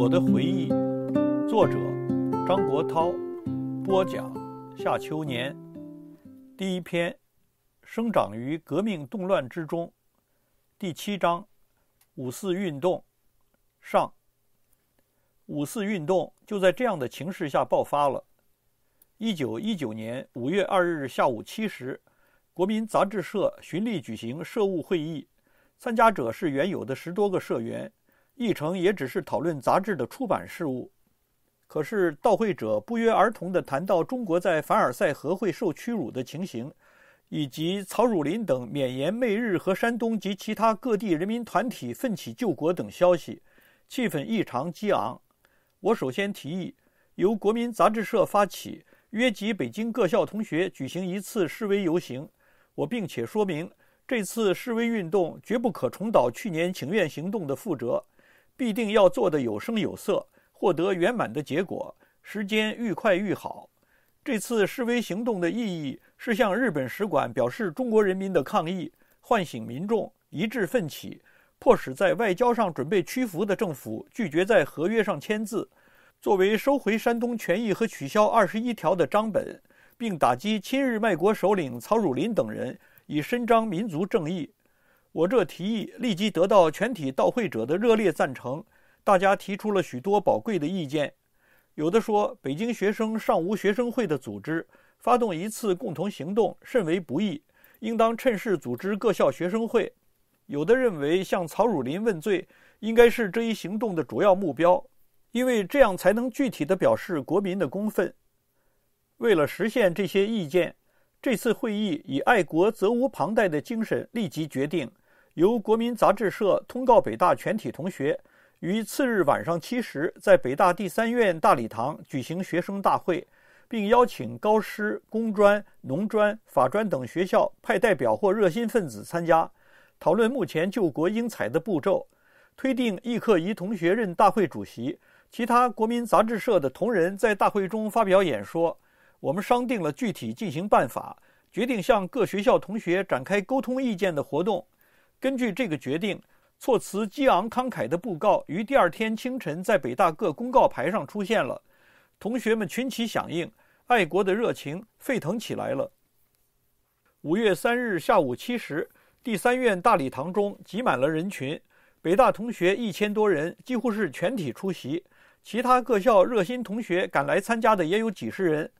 我的回忆，作者张国焘，播讲夏秋年，第一篇，生长于革命动乱之中，第七章，五四运动，上。五四运动就在这样的情势下爆发了。一九一九年五月二日下午七时，国民杂志社循例举行社务会议，参加者是原有的十多个社员。议程也只是讨论杂志的出版事务，可是到会者不约而同地谈到中国在凡尔赛和会受屈辱的情形，以及曹汝霖等缅延媚日和山东及其他各地人民团体奋起救国等消息，气氛异常激昂。我首先提议由国民杂志社发起，约集北京各校同学举行一次示威游行。我并且说明，这次示威运动绝不可重蹈去年请愿行动的覆辙。必定要做得有声有色，获得圆满的结果。时间愈快愈好。这次示威行动的意义是向日本使馆表示中国人民的抗议，唤醒民众，一致奋起，迫使在外交上准备屈服的政府拒绝在合约上签字，作为收回山东权益和取消二十一条的章本，并打击亲日卖国首领曹汝霖等人，以伸张民族正义。我这提议立即得到全体到会者的热烈赞成，大家提出了许多宝贵的意见。有的说，北京学生尚无学生会的组织，发动一次共同行动甚为不易，应当趁势组织各校学生会。有的认为，向曹汝霖问罪应该是这一行动的主要目标，因为这样才能具体的表示国民的公愤。为了实现这些意见，这次会议以爱国责无旁贷的精神立即决定。由国民杂志社通告北大全体同学，于次日晚上七时在北大第三院大礼堂举行学生大会，并邀请高师、工专、农专、法专等学校派代表或热心分子参加，讨论目前救国英才的步骤，推定易克仪同学任大会主席，其他国民杂志社的同仁在大会中发表演说。我们商定了具体进行办法，决定向各学校同学展开沟通意见的活动。根据这个决定，措辞激昂慷慨的布告于第二天清晨在北大各公告牌上出现了。同学们群起响应，爱国的热情沸腾起来了。五月三日下午七时，第三院大礼堂中挤满了人群，北大同学一千多人，几乎是全体出席。其他各校热心同学赶来参加的也有几十人。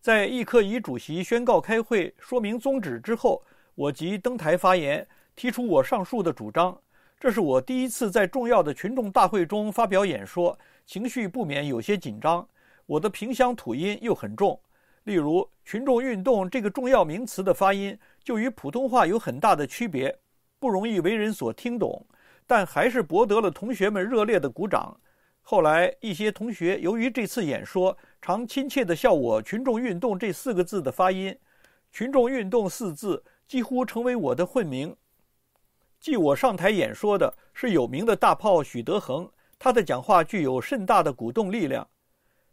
在易克仪主席宣告开会、说明宗旨之后，我即登台发言。提出我上述的主张，这是我第一次在重要的群众大会中发表演说，情绪不免有些紧张。我的平乡土音又很重，例如“群众运动”这个重要名词的发音就与普通话有很大的区别，不容易为人所听懂。但还是博得了同学们热烈的鼓掌。后来一些同学由于这次演说，常亲切地笑我“群众运动”这四个字的发音，“群众运动”四字几乎成为我的混名。继我上台演说的是有名的大炮许德珩，他的讲话具有甚大的鼓动力量。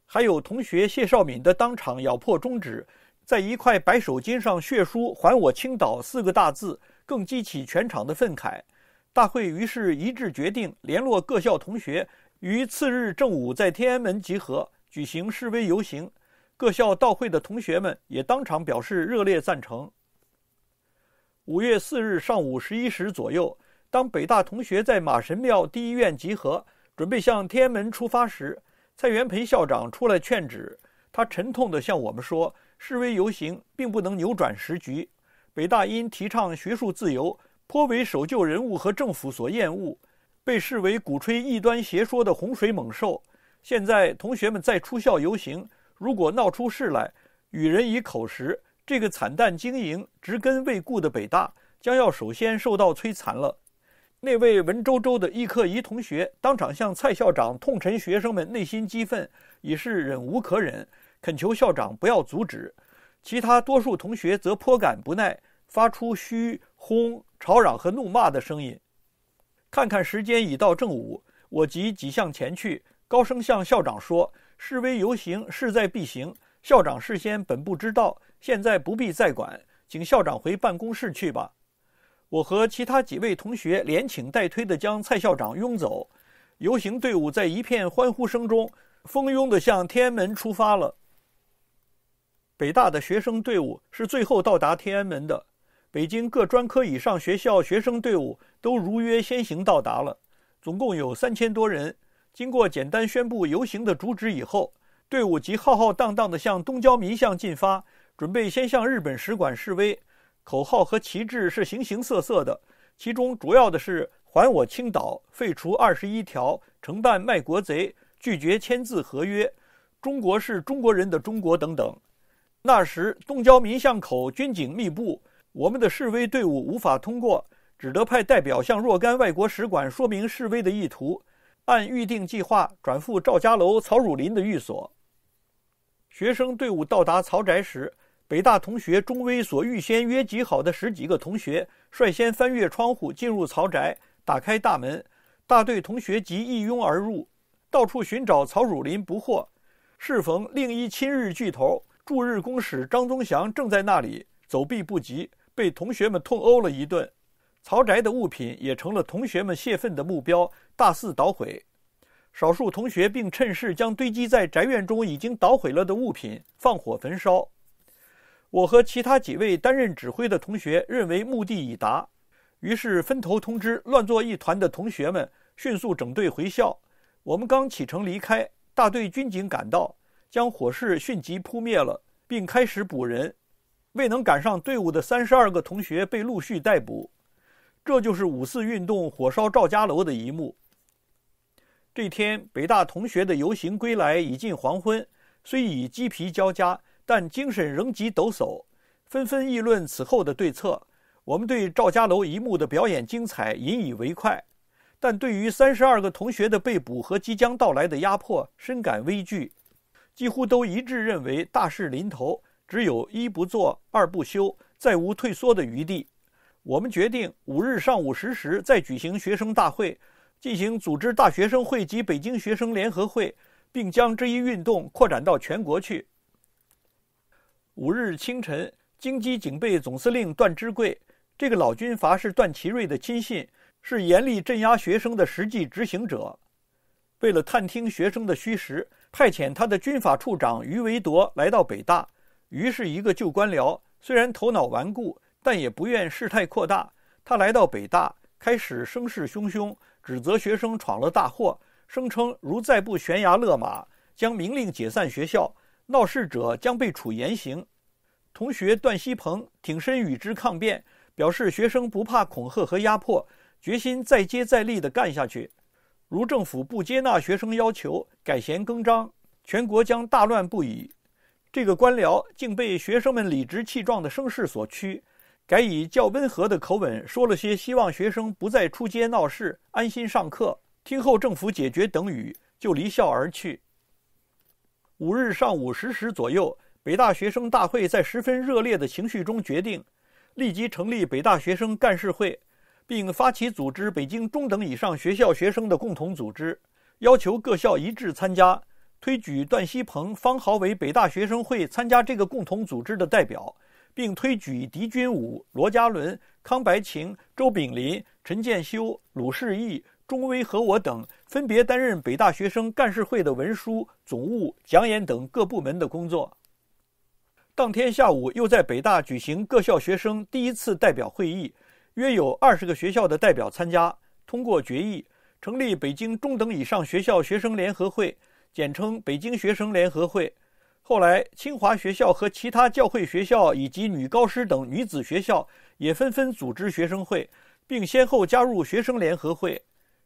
还有同学谢少敏的当场咬破中指，在一块白手巾上血书“还我青岛”四个大字，更激起全场的愤慨。大会于是一致决定联络各校同学，于次日正午在天安门集合举行示威游行。各校到会的同学们也当场表示热烈赞成。五月四日上午十一时左右，当北大同学在马神庙第一院集合，准备向天安门出发时，蔡元培校长出来劝止。他沉痛地向我们说：“示威游行并不能扭转时局。北大因提倡学术自由，颇为守旧人物和政府所厌恶，被视为鼓吹异端邪说的洪水猛兽。现在同学们再出校游行，如果闹出事来，予人以口实。”这个惨淡经营、植根未固的北大，将要首先受到摧残了。那位文绉绉的易克仪同学当场向蔡校长痛陈学生们内心激愤，已是忍无可忍，恳求校长不要阻止。其他多数同学则颇感不耐，发出嘘、哄、吵嚷和怒骂的声音。看看时间已到正午，我即挤向前去，高声向校长说：“示威游行势在必行。”校长事先本不知道。现在不必再管，请校长回办公室去吧。我和其他几位同学连请带推的将蔡校长拥走。游行队伍在一片欢呼声中，蜂拥的向天安门出发了。北大的学生队伍是最后到达天安门的。北京各专科以上学校学生队伍都如约先行到达了，总共有三千多人。经过简单宣布游行的主旨以后，队伍即浩浩荡荡的向东郊民巷进发。准备先向日本使馆示威，口号和旗帜是形形色色的，其中主要的是“还我青岛”“废除二十一条”“惩办卖国贼”“拒绝签字合约”“中国是中国人的中国”等等。那时东交民巷口军警密布，我们的示威队伍无法通过，只得派代表向若干外国使馆说明示威的意图，按预定计划转赴赵家楼曹汝霖的寓所。学生队伍到达曹宅时，北大同学钟威所预先约集好的十几个同学率先翻越窗户进入曹宅，打开大门，大队同学即一拥而入，到处寻找曹汝霖不获。适逢另一亲日巨头驻日公使张宗祥正在那里走避不及，被同学们痛殴了一顿。曹宅的物品也成了同学们泄愤的目标，大肆捣毁。少数同学并趁势将堆积在宅院中已经捣毁了的物品放火焚烧。我和其他几位担任指挥的同学认为目的已达，于是分头通知乱作一团的同学们迅速整队回校。我们刚启程离开，大队军警赶到，将火势迅即扑灭了，并开始捕人。未能赶上队伍的三十二个同学被陆续逮捕。这就是五四运动火烧赵家楼的一幕。这天，北大同学的游行归来已近黄昏，虽已鸡皮交加。但精神仍极抖擞，纷纷议论此后的对策。我们对赵家楼一幕的表演精彩，引以为快；但对于三十二个同学的被捕和即将到来的压迫，深感危惧。几乎都一致认为，大事临头，只有一不做二不休，再无退缩的余地。我们决定五日上午十时再举行学生大会，进行组织大学生会及北京学生联合会，并将这一运动扩展到全国去。五日清晨，京畿警备总司令段芝贵，这个老军阀是段祺瑞的亲信，是严厉镇压学生的实际执行者。为了探听学生的虚实，派遣他的军法处长于维铎来到北大。于是一个旧官僚，虽然头脑顽固，但也不愿事态扩大。他来到北大，开始声势汹汹，指责学生闯了大祸，声称如再不悬崖勒马，将明令解散学校。闹事者将被处严刑。同学段锡鹏挺身与之抗辩，表示学生不怕恐吓和压迫，决心再接再厉地干下去。如政府不接纳学生要求，改弦更张，全国将大乱不已。这个官僚竟被学生们理直气壮的声势所驱，改以较温和的口吻说了些希望学生不再出街闹事，安心上课，听候政府解决等语，就离校而去。五日上午十时左右，北大学生大会在十分热烈的情绪中决定，立即成立北大学生干事会，并发起组织北京中等以上学校学生的共同组织，要求各校一致参加，推举段锡鹏、方豪为北大学生会参加这个共同组织的代表，并推举狄军武、罗家伦、康白情、周炳林、陈建修、鲁世义。钟威和我等分别担任北大学生干事会的文书、总务、讲演等各部门的工作。当天下午，又在北大举行各校学生第一次代表会议，约有二十个学校的代表参加，通过决议成立北京中等以上学校学生联合会，简称北京学生联合会。后来，清华学校和其他教会学校以及女高师等女子学校也纷纷组织学生会，并先后加入学生联合会。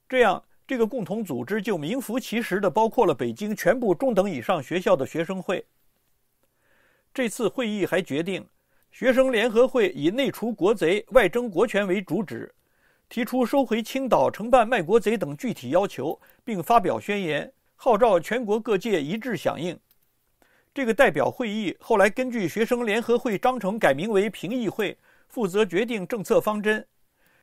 这样，这个共同组织就名副其实的包括了北京全部中等以上学校的学生会。这次会议还决定，学生联合会以内除国贼、外争国权为主旨，提出收回青岛、惩办卖国贼等具体要求，并发表宣言，号召全国各界一致响应。这个代表会议后来根据学生联合会章程改名为评议会，负责决定政策方针。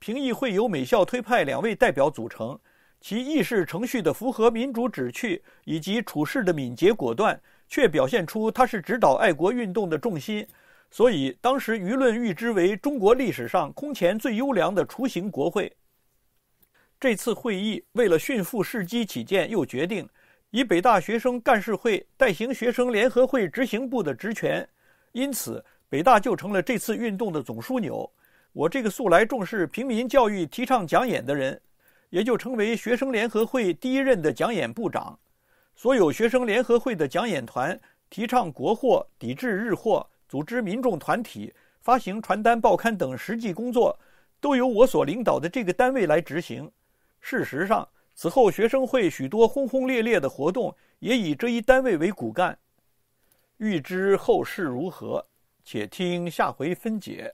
评议会由美校推派两位代表组成，其议事程序的符合民主旨趣，以及处事的敏捷果断，却表现出他是指导爱国运动的重心。所以当时舆论预知为中国历史上空前最优良的雏形国会。这次会议为了驯服士机起见，又决定以北大学生干事会代行学生联合会执行部的职权，因此北大就成了这次运动的总枢纽。我这个素来重视平民教育、提倡讲演的人，也就成为学生联合会第一任的讲演部长。所有学生联合会的讲演团、提倡国货、抵制日货、组织民众团体、发行传单、报刊等实际工作，都由我所领导的这个单位来执行。事实上，此后学生会许多轰轰烈烈的活动，也以这一单位为骨干。欲知后事如何，且听下回分解。